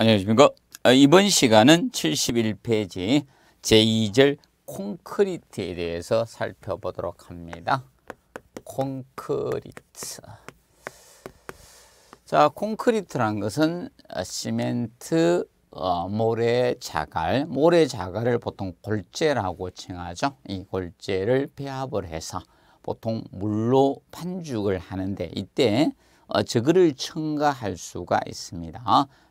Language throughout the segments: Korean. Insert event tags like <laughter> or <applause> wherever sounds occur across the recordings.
안녕하십니까. 아, 이번 시간은 71페이지 제2절 콘크리트에 대해서 살펴보도록 합니다. 콘크리트. 자, 콘크리트란 것은 시멘트, 어, 모래, 자갈, 모래 자갈을 보통 골재라고 칭하죠. 이 골재를 배합을 해서 보통 물로 반죽을 하는데 이때 어, 저거를 첨가할 수가 있습니다.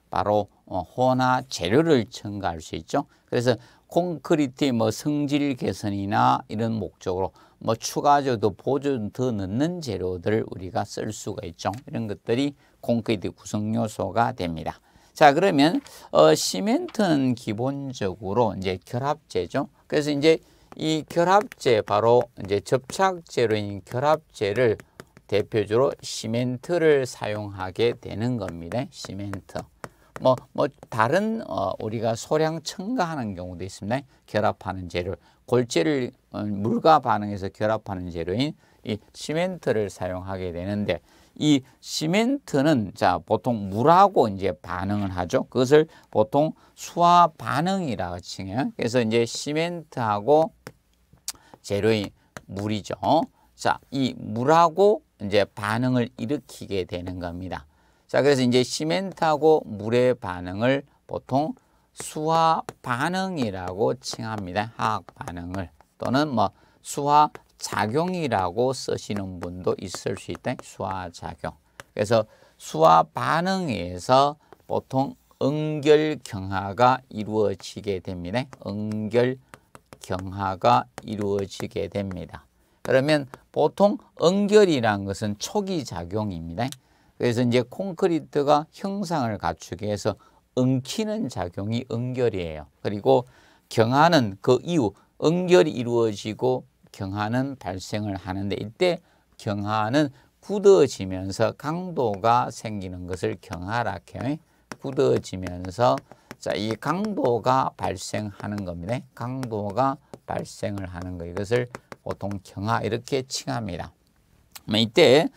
바로 어, 호나 재료를 첨가할 수 있죠. 그래서 콘크리트의 뭐 성질 개선이나 이런 목적으로 뭐 추가적으로 보존 더 넣는 재료들을 우리가 쓸 수가 있죠. 이런 것들이 콘크리트 구성 요소가 됩니다. 자 그러면 어, 시멘트는 기본적으로 이제 결합제죠 그래서 이제 이결합제 바로 이제 접착제로인결합제를 대표적으로 시멘트를 사용하게 되는 겁니다. 시멘트. 뭐, 뭐 다른 어, 우리가 소량 첨가하는 경우도 있습니다. 결합하는 재료, 골재를 어, 물과 반응해서 결합하는 재료인 이 시멘트를 사용하게 되는데 이 시멘트는 자 보통 물하고 이제 반응을 하죠. 그것을 보통 수화 반응이라고 칭해요. 그래서 이제 시멘트하고 재료인 물이죠. 자, 이 물하고 이제 반응을 일으키게 되는 겁니다. 자, 그래서 이제 시멘트하고 물의 반응을 보통 수화 반응이라고 칭합니다. 화학 반응을 또는 뭐 수화 작용이라고 쓰시는 분도 있을 수 있다. 수화 작용. 그래서 수화 반응에서 보통 응결 경화가 이루어지게 됩니다. 응결 경화가 이루어지게 됩니다. 그러면 보통 응결이란 것은 초기 작용입니다. 그래서 이제 콘크리트가 형상을 갖추게 해서 엉키는 작용이 응결이에요. 그리고 경화는 그 이후 응결이 이루어지고 경화는 발생을 하는데 이때 경화는 굳어지면서 강도가 생기는 것을 경화라 해요. 굳어지면서 자, 이 강도가 발생하는 겁니다. 강도가 발생을 하는 거 이것을 보통 경화 이렇게 칭합니다. 뭐 이때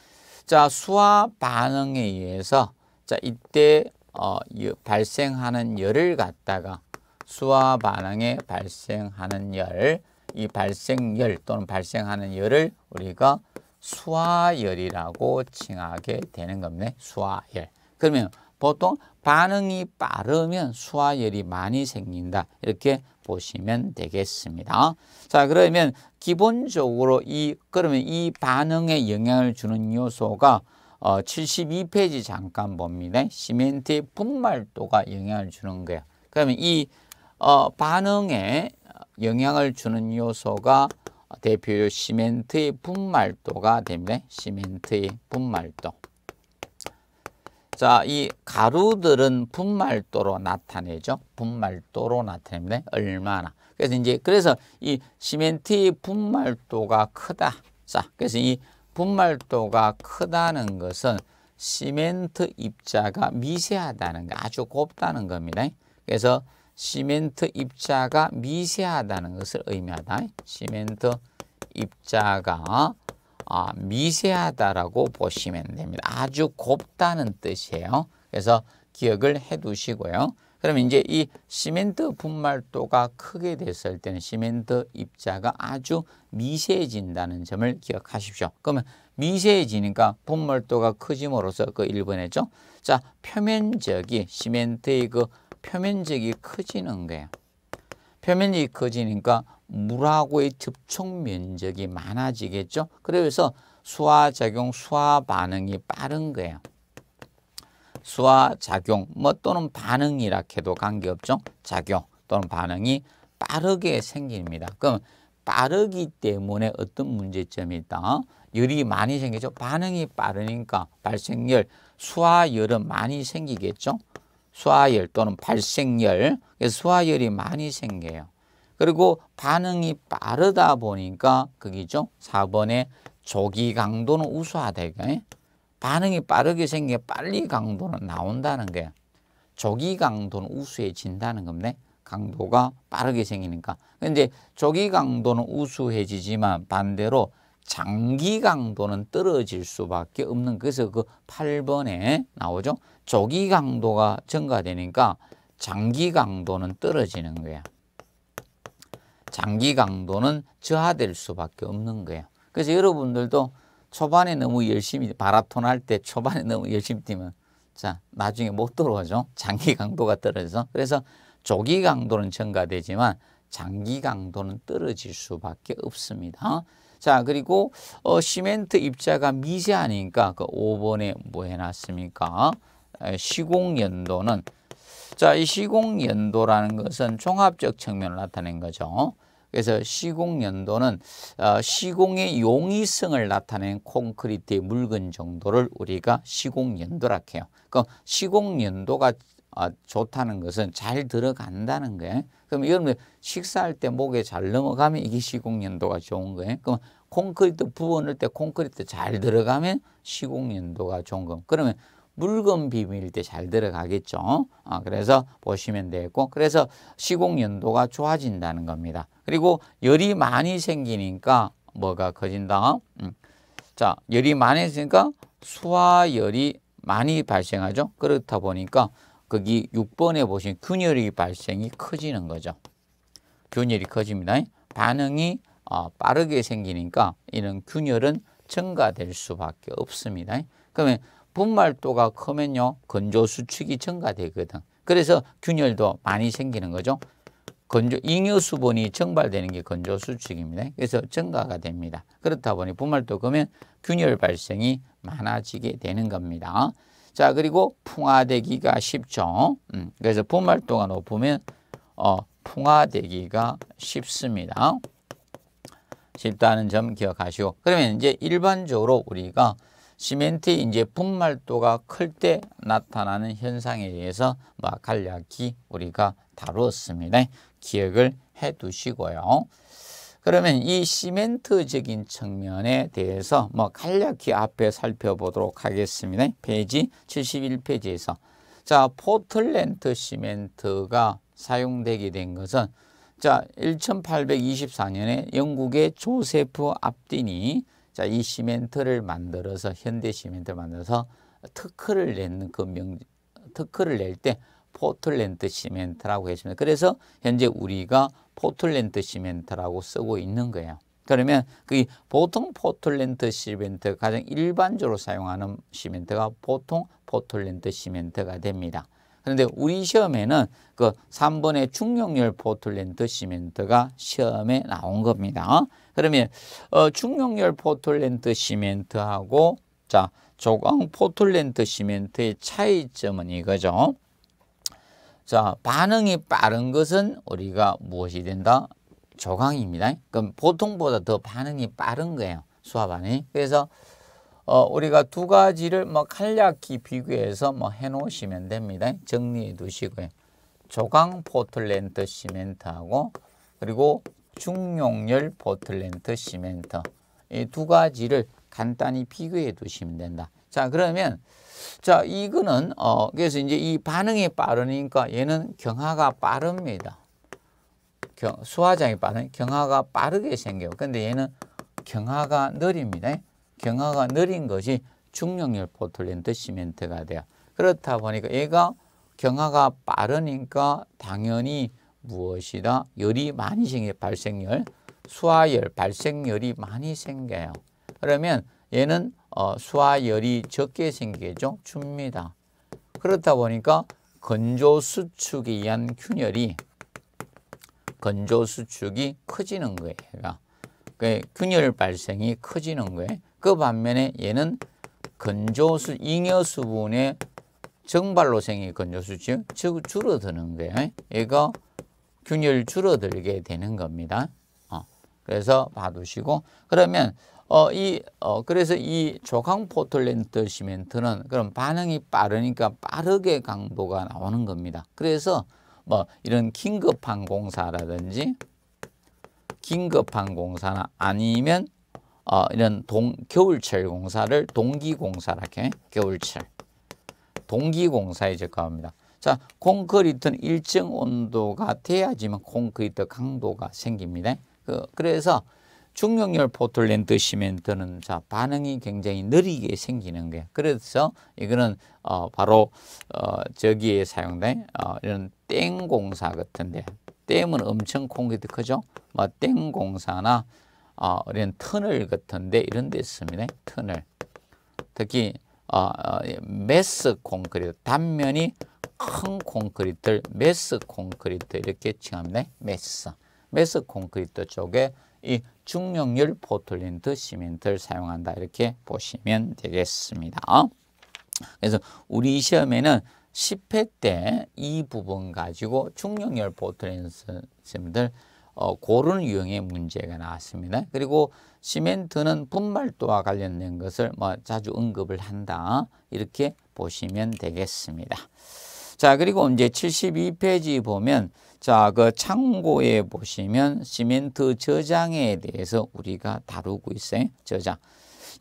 자, 수화 반응에 의해서 자, 이때 어, 발생하는 열을 갖다가 수화 반응에 발생하는 열, 이 발생열 또는 발생하는 열을 우리가 수화열이라고 칭하게 되는 겁니다. 수화열. 그러면 보통 반응이 빠르면 수화열이 많이 생긴다. 이렇게 보시면 되겠습니다. 자, 그러면 기본적으로 이 그러면 이 반응에 영향을 주는 요소가 어, 72페이지 잠깐 봅니다. 시멘트의 분말도가 영향을 주는 거예요 그러면 이 어, 반응에 영향을 주는 요소가 대표 시멘트의 분말도가 됩니다. 시멘트의 분말도. 자, 이 가루들은 분말도로 나타내죠. 분말도로 나타냅니다. 얼마나. 그래서 이제 그래서 이 시멘트의 분말도가 크다. 자, 그래서 이 분말도가 크다는 것은 시멘트 입자가 미세하다는 거, 아주 곱다는 겁니다. 그래서 시멘트 입자가 미세하다는 것을 의미하다. 시멘트 입자가 아, 미세하다라고 보시면 됩니다. 아주 곱다는 뜻이에요. 그래서 기억을 해두시고요. 그럼 이제 이 시멘트 분말도가 크게 됐을 때는 시멘트 입자가 아주 미세해진다는 점을 기억하십시오. 그러면 미세해지니까 분말도가 커짐으로써 그 1번이죠. 자, 표면적이 시멘트의 그 표면적이 커지는 거예요. 표면이 커지니까 물하고의 접촉 면적이 많아지겠죠. 그래서 수화작용, 수화반응이 빠른 거예요. 수화작용 뭐 또는 반응이라 해도 관계없죠. 작용 또는 반응이 빠르게 생깁니다. 그럼 빠르기 때문에 어떤 문제점이 있다? 열이 많이 생기죠. 반응이 빠르니까 발생열, 수화열은 많이 생기겠죠. 수화열 또는 발생열, 수화열이 많이 생겨요. 그리고 반응이 빠르다 보니까 그기죠. 4번에 조기 강도는 우수하다. 반응이 빠르게 생겨 빨리 강도는 나온다는 게 조기 강도는 우수해진다는 겁니다. 강도가 빠르게 생기니까. 근데 조기 강도는 우수해지지만 반대로 장기 강도는 떨어질 수밖에 없는 그래서 그 8번에 나오죠. 조기 강도가 증가되니까 장기 강도는 떨어지는 거야. 장기 강도는 저하될 수밖에 없는 거예요. 그래서 여러분들도 초반에 너무 열심히 마라톤 할 때 초반에 너무 열심히 뛰면 자 나중에 못 들어오죠. 장기 강도가 떨어져서 그래서 조기 강도는 증가되지만 장기 강도는 떨어질 수밖에 없습니다. 자 그리고 어, 시멘트 입자가 미세하니까 그 5번에 뭐 해놨습니까? 시공 연도는 자, 이 시공 연도라는 것은 종합적 측면을 나타낸 거죠. 그래서 시공 연도는 어, 시공의 용이성을 나타낸 콘크리트의 묽은 정도를 우리가 시공 연도라 해요. 그럼 시공 연도가 아, 좋다는 것은 잘 들어간다는 거예요. 그럼 여러분 식사할 때 목에 잘 넘어가면 이게 시공 연도가 좋은 거예요. 그럼 콘크리트 부어 넣을 때 콘크리트 잘 들어가면 시공 연도가 좋은 거예요. 그러면 물건 비밀때 잘 들어가겠죠. 어, 그래서 보시면 되고 그래서 시공 연도가 좋아진다는 겁니다. 그리고 열이 많이 생기니까 뭐가 커진다. 음. 자, 열이 많이 생기니까 수화열이 많이 발생하죠. 그렇다 보니까 거기 6번에 보신 균열이 발생이 커지는 거죠. 균열이 커집니다. 반응이 어, 빠르게 생기니까 이런 균열은 증가될 수밖에 없습니다. 그러면 분말도가 크면요. 건조 수축이 증가되거든. 그래서 균열도 많이 생기는 거죠. 건조 잉여 수분이 증발되는 게 건조 수축입니다. 그래서 증가가 됩니다. 그렇다 보니 분말도 크면 균열 발생이 많아지게 되는 겁니다. 자 그리고 풍화되기가 쉽죠. 음, 그래서 분말도가 높으면 어, 풍화되기가 쉽습니다. 쉽다는 점기억하시고 그러면 이제 일반적으로 우리가 시멘트 인제품 말도가 클 때 나타나는 현상에 대해서 간략히 우리가 다루었습니다. 기억을 해 두시고요. 그러면 이 시멘트적인 측면에 대해서 뭐 간략히 앞에 살펴보도록 하겠습니다. 페이지 71페이지에서 자 포틀랜드 시멘트가 사용되게 된 것은 자 1824년에 영국의 조세프 압딘이 자, 이 시멘트를 만들어서 현대 시멘트를 만들어서 특허를 내는 그 명, 특허를 낼 때 포틀랜드 시멘트라고 했습니다. 그래서 현재 우리가 포틀랜드 시멘트라고 쓰고 있는 거예요. 그러면 그 보통 포틀랜드 시멘트 가장 일반적으로 사용하는 시멘트가 보통 포틀랜드 시멘트가 됩니다. 그런데 우리 시험에는 그 3번의 중용률 포틀랜드 시멘트가 시험에 나온 겁니다. 그러면 어, 중용률 포틀랜드 시멘트하고 자 조광 포틀랜드 시멘트의 차이점은 이거죠. 자 반응이 빠른 것은 우리가 무엇이 된다? 조광입니다. 그럼 보통보다 더 반응이 빠른 거예요. 수화반이 그래서 어, 우리가 두 가지를 뭐 간략히 비교해서 뭐 해놓으시면 됩니다. 정리해 두시고요. 조강 포틀랜드 시멘트하고 그리고 중용열 포틀랜드 시멘트 이 두 가지를 간단히 비교해 두시면 된다. 자 그러면 자 이거는 어 그래서 이제 이 반응이 빠르니까 얘는 경화가 빠릅니다. 경, 수화장이 빠른 경화가 빠르게 생겨요. 근데 얘는 경화가 느립니다. 경화가 느린 것이 중력열 포틀랜드 시멘트가 돼요. 그렇다 보니까 얘가 경화가 빠르니까 당연히 무엇이다? 열이 많이 생겨 발생열, 수화열, 발생열이 많이 생겨요. 그러면 얘는 어, 수화열이 적게 생기죠. 줍니다. 그렇다 보니까 건조 수축에 의한 균열이 건조 수축이 커지는 거예요. 그러니까 균열 발생이 커지는 거예요. 그 반면에 얘는 건조수, 잉여수분의 정발로생긴 건조수죠. 즉 줄어드는 거예요. 이거 균열 줄어들게 되는 겁니다. 어, 그래서 봐두시고 그러면 어, 이, 어, 그래서 이 조강 포틀랜드 시멘트는 그럼 반응이 빠르니까 빠르게 강도가 나오는 겁니다. 그래서 뭐 이런 긴급한공사라든지긴급한공사나 아니면 어, 이런 동, 겨울철 공사를 동기공사라 해. 겨울철. 동기공사에 적합합니다. 자, 콘크리트는 일정 온도가 돼야지만 콘크리트 강도가 생깁니다. 그, 그래서 중력열 포틀랜드 시멘트는 자, 반응이 굉장히 느리게 생기는 거예요. 그래서 이거는 어, 바로 어, 저기에 사용된 어, 이런 땡 공사 같은데 땜은 엄청 콘크리트 크죠? 뭐땡 공사나 어, 우리는 터널 같은데 이런 데 있습니다. 터널. 특히 어, 어, 스 콘크리트, 단면이 큰 콘크리트를 메스 콘크리트 이렇게 칭합니다. 메스. 메스 콘크리트 쪽에 이 중력률 포틀린트 시멘트를 사용한다. 이렇게 보시면 되겠습니다. 그래서 우리 시험에는 10회 때 이 부분 가지고 중력열 보트랜스님들 어, 고른 유형의 문제가 나왔습니다. 그리고 시멘트는 분말도와 관련된 것을 뭐 자주 언급을 한다. 이렇게 보시면 되겠습니다. 자, 그리고 이제 72페이지 보면 자, 그 창고에 보시면 시멘트 저장에 대해서 우리가 다루고 있어요. 저장.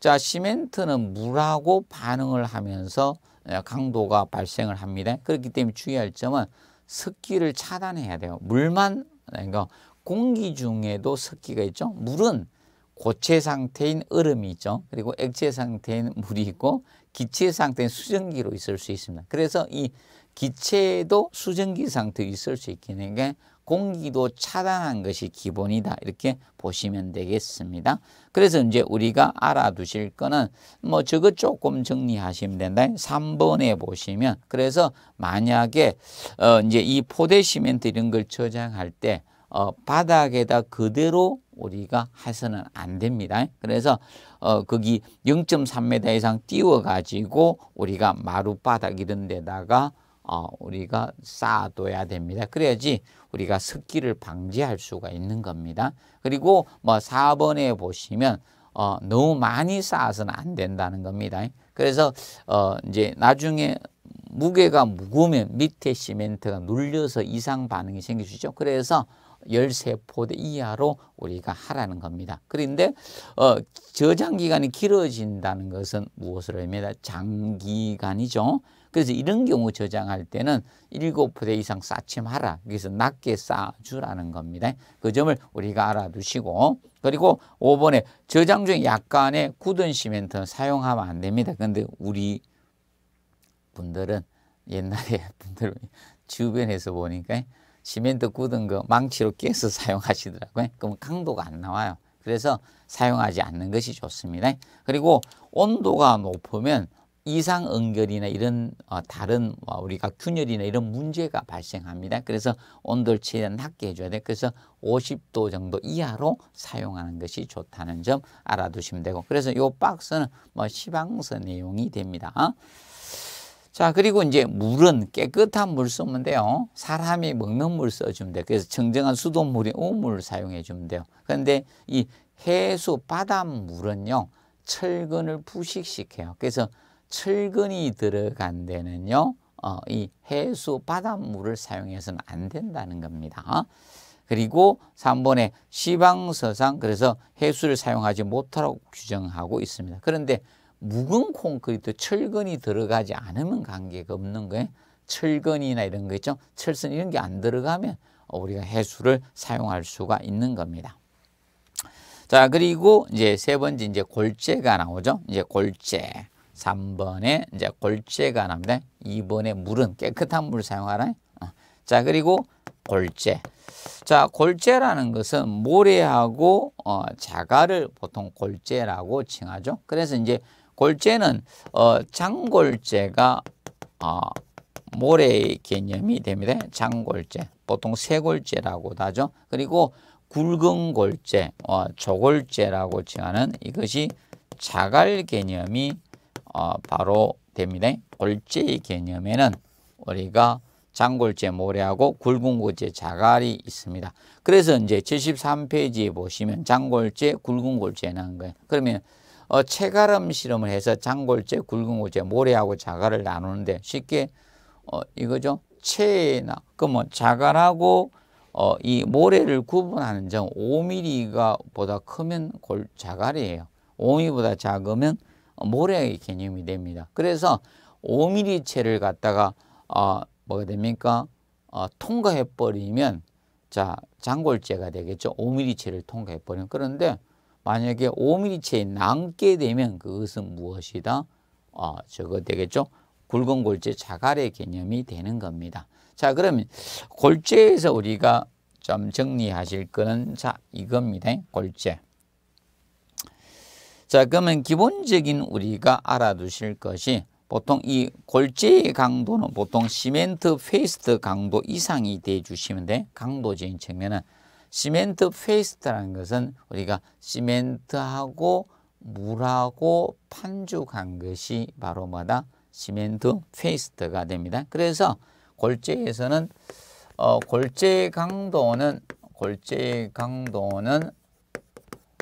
자, 시멘트는 물하고 반응을 하면서 예, 강도가 발생을 합니다. 그렇기 때문에 주의할 점은 습기를 차단해야 돼요. 물만 그러니까 공기 중에도 석기가 있죠. 물은 고체 상태인 얼음이 죠 그리고 액체 상태인 물이 있고 기체 상태인 수증기로 있을 수 있습니다. 그래서 이 기체도 수증기 상태에 있을 수 있긴 는게 공기도 차단한 것이 기본이다 이렇게 보시면 되겠습니다. 그래서 이제 우리가 알아두실 거는 뭐 저거 조금 정리하시면 된다. 3번에 보시면 그래서 만약에 어 이제 이 포대 시멘트 이런 걸 저장할 때 어, 바닥에다 그대로 우리가 해서는 안 됩니다. 그래서 어, 거기 0.3m 이상 띄워가지고 우리가 마룻바닥 이런 데다가 어, 우리가 쌓아둬야 됩니다. 그래야지 우리가 습기를 방지할 수가 있는 겁니다. 그리고 뭐 4번에 보시면 어, 너무 많이 쌓아서는 안 된다는 겁니다. 그래서 어, 이제 나중에 무게가 무거우면 밑에 시멘트가 눌려서 이상 반응이 생길 수 있죠. 그래서 13포대 이하로 우리가 하라는 겁니다. 그런데 어, 저장 기간이 길어진다는 것은 무엇을 의미합니까? 장기간이죠. 그래서 이런 경우 저장할 때는 7포대 이상 쌓침하라. 그래서 낮게 쌓아주라는 겁니다. 그 점을 우리가 알아두시고 그리고 5번에 저장 중에 약간의 굳은 시멘트는 사용하면 안 됩니다. 그런데 우리 분들은 옛날에 <laughs> 분들 주변에서 보니까 시멘트 굳은 거 망치로 깨서 <laughs> 사용하시더라고요. 그럼 강도가 안 나와요. 그래서 사용하지 않는 것이 좋습니다. 그리고 온도가 높으면 이상 응결이나 이런 어, 다른 뭐 우리가 균열이나 이런 문제가 발생합니다. 그래서 온도를 최대한 낮게 해줘야 돼. 그래서 50도 정도 이하로 사용하는 것이 좋다는 점 알아두시면 되고 그래서 이 박스는 뭐 시방서 내용이 됩니다. 자, 그리고 이제 물은 깨끗한 물 쓰면 돼요. 사람이 먹는 물 써주면 돼요. 그래서 정정한 수돗물이 우물 사용해 주면 돼요. 그런데 이 해수 바닷물은요, 철근을 부식시켜요. 그래서 철근이 들어간 데는요, 어, 이 해수 바닷물을 사용해서는 안 된다는 겁니다. 그리고 3번에 시방서상 그래서 해수를 사용하지 못하도록 규정하고 있습니다. 그런데 묵은 콘크리트 철근이 들어가지 않으면 관계가 없는 거예요. 철근이나 이런 거 있죠. 철선 이런 게 안 들어가면 우리가 해수를 사용할 수가 있는 겁니다. 자, 그리고 이제 세 번째 이제 골재가 나오죠. 이제 골재. 3번에 이제 골재가 나옵니다. 2번에 물은 깨끗한 물 사용하라. 어. 자, 그리고 골재. 자, 골재라는 것은 모래하고 어, 자갈을 보통 골재라고 칭하죠. 그래서 이제 골재는 어, 장골재가 어, 아, 모래의 개념이 됩니다. 장골재, 보통 세골재라고 하죠. 그리고 굵은 골재, 어, 조골재라고 칭하는 이것이 자갈 개념이 어, 바로 됩니다. 골재의 개념에는 우리가 장골재 모래하고 굵은 골재 자갈이 있습니다. 그래서 이제 73페이지에 보시면 장골재, 굵은 골재라는 거예요. 그러면 어, 체가름 실험을 해서 장골체, 굵은골체, 모래하고 자갈을 나누는데 쉽게 어, 이거죠. 체나 그러면 자갈하고 어, 이 모래를 구분하는 점 5mm가 보다 크면 골 자갈이에요. 5mm보다 작으면 모래의 개념이 됩니다. 그래서 5mm 채를 갖다가 어, 뭐가 됩니까? 어, 통과해 버리면 자 장골재가 되겠죠. 5mm 채를 통과해 버리면 그런데 만약에 5mm에 남게 되면 그것은 무엇이다? 어, 저거 되겠죠? 굵은 골재 자갈의 개념이 되는 겁니다. 자, 그러면 골재에서 우리가 좀 정리하실 거는 자, 이겁니다. 골재. 자, 그러면 기본적인 우리가 알아두실 것이 보통 이 골재의 강도는 보통 시멘트 페이스트 강도 이상이 돼 주시면 돼. 강도적인 측면은 시멘트 페이스트라는 것은 우리가 시멘트하고 물하고 판죽한 것이 바로 마다 시멘트 페이스트가 됩니다. 그래서 골재에서는 어, 골재 강도는 골재 강도는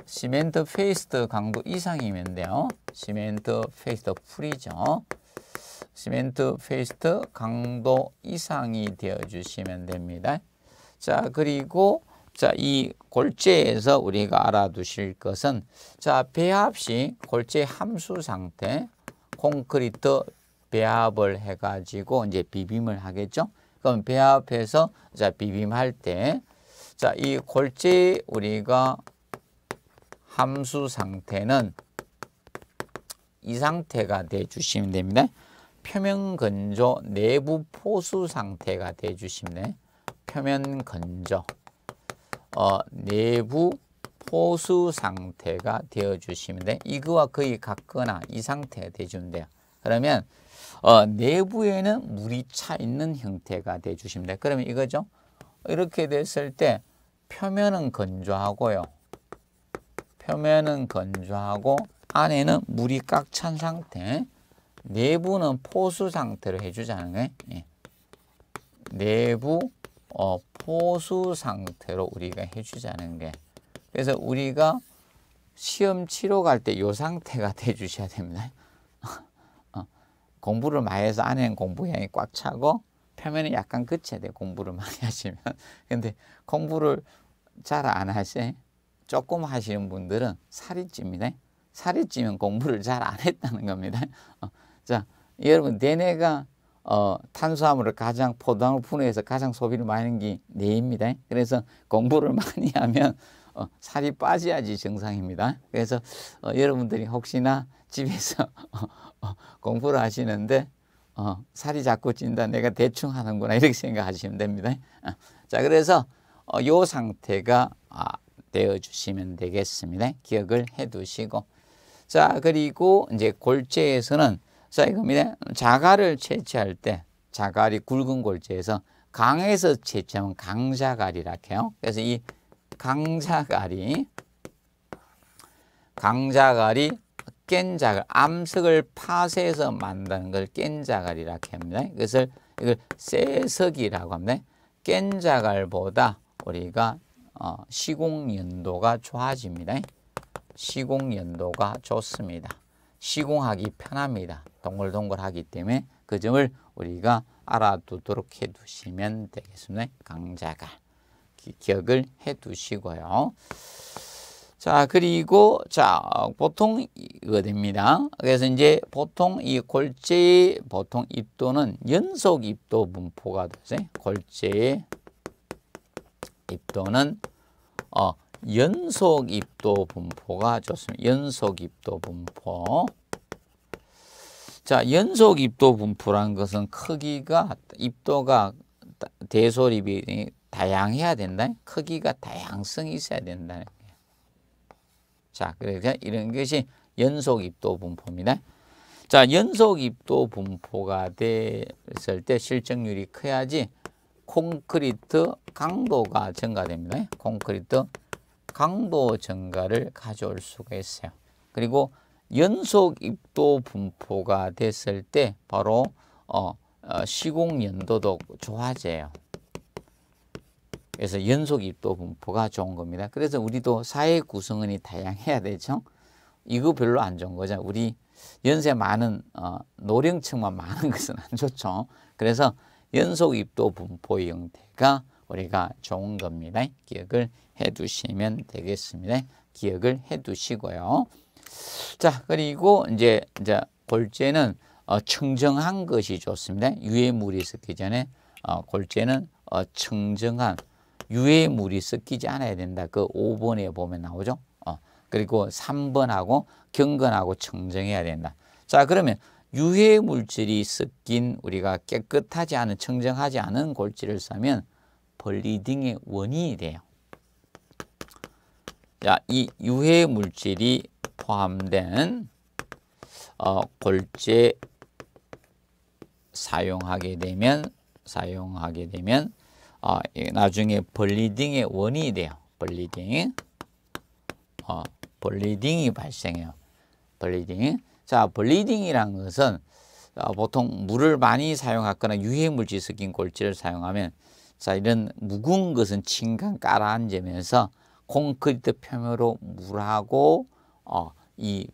시멘트 페이스트 강도 이상이면 돼요. 시멘트 페이스트 풀이죠. 시멘트 페이스트 강도 이상이 되어 주시면 됩니다. 자, 그리고 자, 이 골재에서 우리가 알아두실 것은 자, 배합시 골재 함수 상태 콘크리트 배합을 해 가지고 이제 비빔을 하겠죠. 그럼 배합해서 자, 비빔할 때 자, 이 골재 우리가 함수 상태는 이 상태가 돼 주시면 됩니다. 표면 건조 내부 포수 상태가 돼 주시면 돼 표면 건조 어, 내부 포수 상태가 되어주시면 돼. 이거와 거의 같거나 이 상태 되준대요. 그러면 어, 내부에는 물이 차 있는 형태가 되어주시면 돼. 그러면 이거죠. 이렇게 됐을 때 표면은 건조하고요. 표면은 건조하고 안에는 물이 꽉 찬 상태. 내부는 포수 상태로 해주자는 거예요. 예. 내부 어, 포수 상태로 우리가 해주자는 게 그래서 우리가 시험 치러 갈 때 이 상태가 돼 주셔야 됩니다. <laughs> 어, 공부를 많이 해서 안에는 공부량이 꽉 차고 표면은 약간 그쳐야 돼 공부를 많이 <laughs> 하시면. 근데 공부를 잘 안 하시 조금 하시는 분들은 살이 찝니다. 살이 찌면 공부를 잘 안 했다는 겁니다. <laughs> 어, 자, 여러분 내내가 어, 탄수화물을 가장 포도당을 분해해서 가장 소비를 많이 하는 게 뇌입니다. 그래서 공부를 <laughs> 많이 하면 어, 살이 빠져야지 정상입니다. 그래서 어, 여러분들이 혹시나 집에서 <laughs> 어, 어, 공부를 하시는데 어, 살이 자꾸 찐다 내가 대충 하는구나 이렇게 생각하시면 됩니다. 어, 자 그래서 요 상태가 아, 되어주시면 되겠습니다. 기억을 해두시고 자 그리고 이제 골재에서는 자, 이겁니다. 자갈을 채취할 때 자갈이 굵은 골재에서 강에서 채취하면 강자갈이라 해요. 그래서 이 강자갈이 강자갈이 깬 자갈, 암석을 파쇄해서 만드는 걸깬 자갈이라 합니다. 이것을 이걸 쇠석이라고 합니다. 깬 자갈보다 우리가 어, 시공 연도가 좋아집니다. 시공 연도가 좋습니다. 시공하기 편합니다. 동글동글하기 때문에 그 점을 우리가 알아두도록 해두시면 되겠습니다. 강자가 기, 억을 해두시고요. 자 그리고 자 보통 이거 됩니다. 그래서 이제 보통 이 골재의 보통 입도는 연속 입도 분포가 되세요. 골재의 입도는 어 연속 입도 분포가 좋습니다. 연속 입도 분포. 자, 연속 입도 분포라는 것은 크기가 입도가 대소립이 다양해야 된다. 크기가 다양성이 있어야 된다. 자, 그래서 이런 것이 연속 입도 분포입니다. 자, 연속 입도 분포가 됐을 때 실적률이 커야지 콘크리트 강도가 증가됩니다. 콘크리트 강도 증가를 가져올 수가 있어요. 그리고 연속 입도 분포가 됐을 때 바로 어, 어, 시공 연도도 좋아져요. 그래서 연속 입도 분포가 좋은 겁니다. 그래서 우리도 사회 구성원이 다양해야 되죠. 이거 별로 안 좋은 거죠. 우리 연세 많은 어, 노령층만 많은 <laughs> 것은 안 좋죠. 그래서 연속 입도 분포 형태가 우리가 좋은 겁니다. 기억을 해 두시면 되겠습니다. 기억을 해 두시고요. 자, 그리고 이제 이제 골재는 어, 청정한 것이 좋습니다. 유해물이 섞기 전에 어, 골재는 어, 청정한 유해물이 섞이지 않아야 된다. 그 5번에 보면 나오죠. 어, 그리고 3번하고 경건하고 청정해야 된다. 자, 그러면 유해 물질이 섞인 우리가 깨끗하지 않은 청정하지 않은 골질을 싸면 벌리딩의 원인이 돼요. 자, 이 유해 물질이 포함된 어, 골재 사용하게 되면 사용하게 되면 어, 나중에 블리딩의 원인이 돼요. 블리딩. 어, 블리딩이 발생해요. 블리딩. 자, 블리딩이란 것은 어, 보통 물을 많이 사용하거나 유해물질 섞인 골재를 사용하면 자, 이런 무거운 것은 침간 깔아앉으면서 콘크리트 표면으로 물하고 어, 이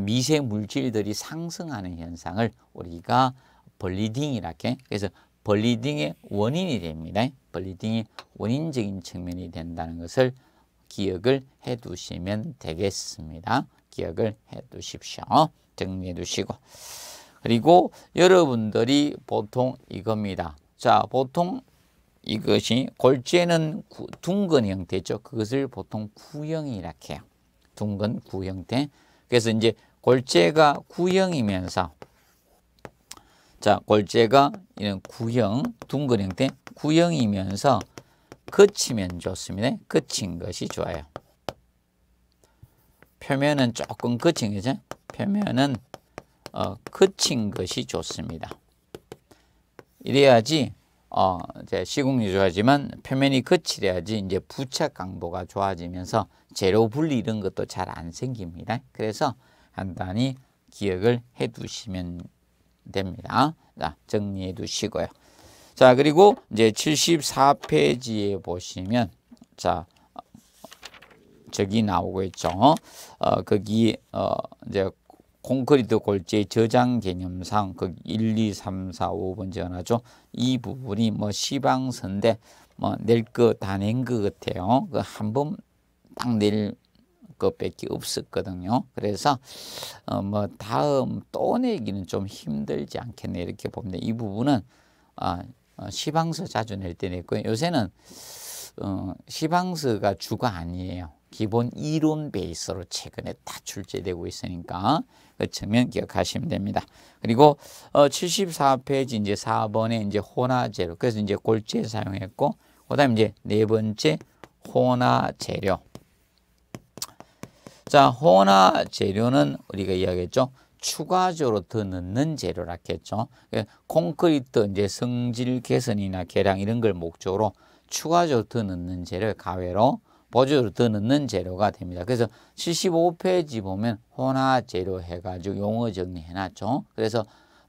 미세 물질들이 상승하는 현상을 우리가 벌리딩 이라게 그래서 벌리딩의 원인이 됩니다. 벌리딩의 원인적인 측면이 된다는 것을 기억을 해 두시면 되겠습니다. 기억을 해 두십시오. 정리해 두시고 그리고 여러분들이 보통 이겁니다. 자, 보통 이것이 골재는 둥근 형태죠. 그것을 보통 구형이라고 해요. 둥근 구형태. 그래서 이제 골재가 구형이면서 자 골재가 이런 구형, 둥근 형태, 구형이면서 그치면 좋습니다. 그친 것이 좋아요. 표면은 조금 그친 거죠. 표면은 어, 그친 것이 좋습니다. 이래야지 어, 이제 시공이 좋아지만 표면이 거칠어야지 이제 부착 강도가 좋아지면서 재료 분리 이런 것도 잘 안 생깁니다. 그래서 간단히 기억을 해 두시면 됩니다. 자, 정리해 두시고요. 자, 그리고 이제 74페이지에 보시면 자, 저기 나오고 있죠. 어, 거기 어, 이제 콘크리트 골재 저장 개념상 그 1, 2, 3, 4, 5번전화죠이 부분이 뭐 시방선대 뭐 낼 거 다 낸 거 같아요. 그 한 번 딱 낼 것밖에 없었거든요. 그래서 어 뭐 다음 또 내기는 좀 힘들지 않겠네 이렇게 봅니다. 이 부분은 아 어, 시방서 자주 낼때 냈고요. 요새는 어 시방서가 주가 아니에요. 기본 이론 베이스로 최근에 다 출제되고 있으니까 그 측면 기억하시면 됩니다. 그리고 어 74페이지 이제 4번에 이제 혼화재료. 그래서 이제 골재 사용했고 그다음 이제 네 번째 혼화재료. 자, 혼화재료는 우리가 이야기했죠. 추가적으로 더 넣는 재료라 했죠. 그 콘크리트 이제 성질 개선이나 개량 이런 걸 목적으로 추가적으로 더 넣는 재료 가외로 보조로 더 넣는 재료가 됩니다. 그래서 75페이지 보면 혼화 재료 해가지고 용어 정리해놨죠. 그래서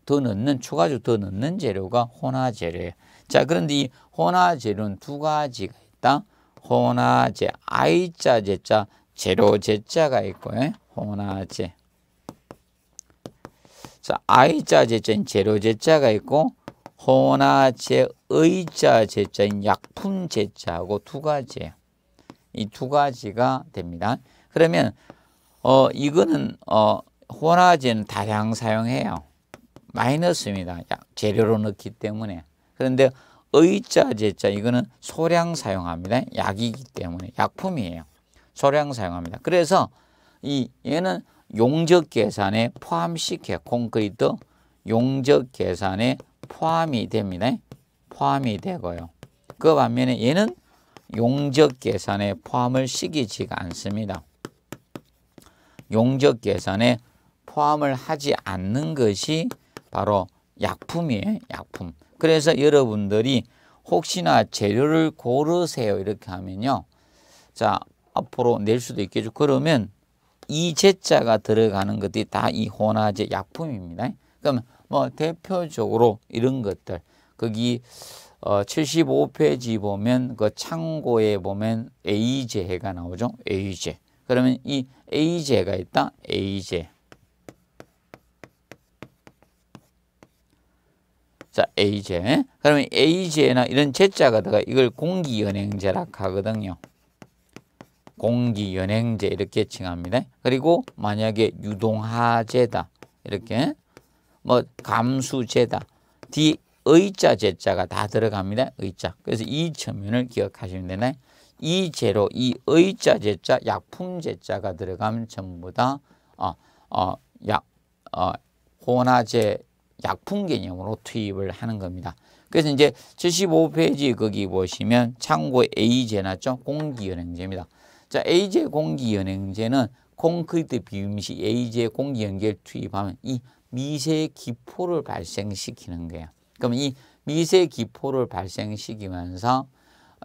더 넣는 추가적으로 더 넣는 재료가 혼화 재료예요. 자 그런데 이 혼화 재료는 두 가지가 있다. 혼화재 I자 제자 재료 제자가 있고요. 혼화재 자 I자 제자인 재료 제자가 있고 혼화재 의자 제자인 약품 제자하고 두 가지예요. 이두 가지가 됩니다. 그러면 어 이거는 어 혼화제는 다량 사용해요. 마이너스입니다. 재료로 넣기 때문에. 그런데 의자 제자 이거는 소량 사용합니다. 약이기 때문에 약품이에요. 소량 사용합니다. 그래서 이 얘는 용적 계산에 포함시켜 콘크리트 용적 계산에 포함이 됩니다. 포함이 되고요. 그 반면에 얘는 용적 계산에 포함을 시키지가 않습니다. 용적 계산에 포함을 하지 않는 것이 바로 약품이에요. 약품. 그래서 여러분들이 혹시나 재료를 고르세요. 이렇게 하면요. 자, 앞으로 낼 수도 있겠죠. 그러면 이 제자가 들어가는 것이다 이 혼화제 약품입니다. 그러뭐 대표적으로 이런 것들 거기 어, 75페이지 보면 그 창고에 보면 A제가 나오죠. A제. 그러면 이 A제가 있다. A제. 자, A제. 그러면 A제나 이런 제자가 들어가 이걸 공기연행제라 하거든요. 공기연행제 이렇게 칭합니다. 그리고 만약에 유동화제다 이렇게 뭐 감수제다. 뒤 의자 제자가 다 들어갑니다. 의자. 그래서 이 점면을 기억하시면 되나요? 이 제로 이 의자 제자 약품 제자가 들어가면 전부 다 어, 어, 약, 어, 혼화제 약품 개념으로 투입을 하는 겁니다. 그래서 이제 75페이지 거기 보시면 창고 A제 났죠? 공기연행제입니다. 자, A제 공기연행제는 콘크리트 비움 시 A제 공기연계를 투입하면 이 미세 기포를 발생시키는 거예요. 그럼 이 미세 기포를 발생시키면서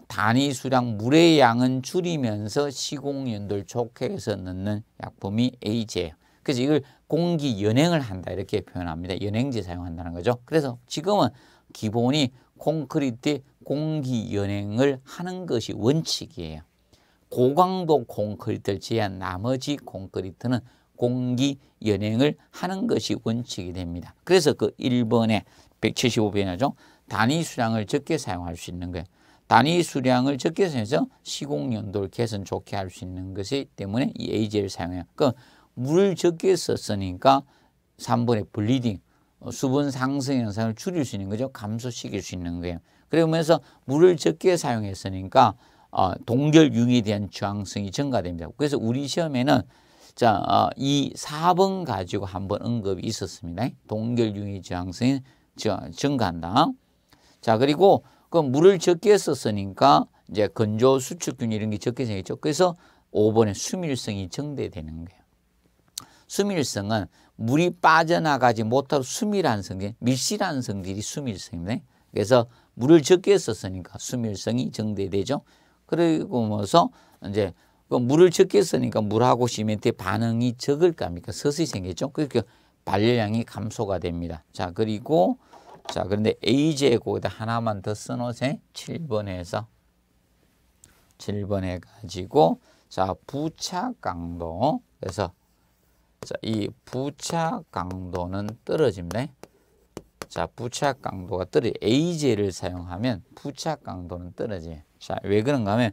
단위 수량 물의 양은 줄이면서 시공연돌 도촉해서 넣는 약품이 AJ예요. 그래서 이걸 공기 연행을 한다 이렇게 표현합니다. 연행제 사용한다는 거죠. 그래서 지금은 기본이 콘크리트 공기 연행을 하는 것이 원칙이에요. 고강도 콘크리트를 제한 나머지 콘크리트는 공기 연행을 하는 것이 원칙이 됩니다. 그래서 그 1번에 175배나죠. 단위 수량을 적게 사용할 수 있는 거예요. 단위 수량을 적게 사용해서 시공 연도를 개선 좋게 할 수 있는 것이 때문에 이 AGL을 사용해요. 그러니까 물을 적게 썼으니까 3번의 블리딩, 어, 수분 상승 현상을 줄일 수 있는 거죠. 감소시킬 수 있는 거예요. 그러면서 물을 적게 사용했으니까 어, 동결 융에 대한 저항성이 증가됩니다. 그래서 우리 시험에는 자, 어, 이 4번 가지고 한번 언급이 있었습니다. 동결 융의 저항성이 증가한다. 자, 그리고 그 물을 적게 썼으니까 이제 건조 수축균 이런 게 적게 생겼죠. 그래서 5번에 수밀성이 증대되는 거예요. 수밀성은 물이 빠져나가지 못하고 수밀한 성질, 밀실한 성질이 수밀성이네. 그래서 물을 적게 썼으니까 수밀성이 증대되죠. 그리고 뭐서 이제 그 물을 적게 쓰니까 물하고 시멘트의 반응이 적을 거니까 서서히 생겼죠. 그러니까 발열량이 감소가 됩니다. 자, 그리고 자, 그런데 A제곱에다 하나만 더 써놓으세요. 7번에서. 7번 해가지고, 자, 부착 강도. 그래서, 자, 이부착 강도는 떨어집니다. 자, 부착 강도가 떨어지. A제를 사용하면 부착 강도는 떨어지. 자, 왜 그런가 하면,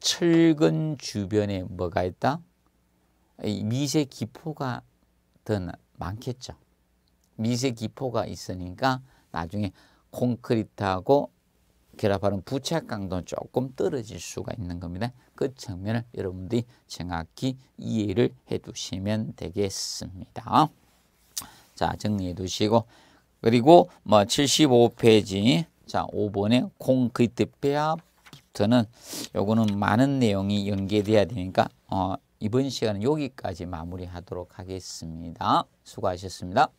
철근 주변에 뭐가 있다? 미세 기포가 더 많겠죠. 미세 기포가 있으니까 나중에 콘크리트하고 결합하는 부착 강도는 조금 떨어질 수가 있는 겁니다. 그 측면을 여러분들이 정확히 이해를 해두시면 되겠습니다. 자 정리해 두시고 그리고 뭐 75페이지 자 5번에 콘크리트 배합부터는 요거는 많은 내용이 연계돼야 되니까 어, 이번 시간은 여기까지 마무리하도록 하겠습니다. 수고하셨습니다.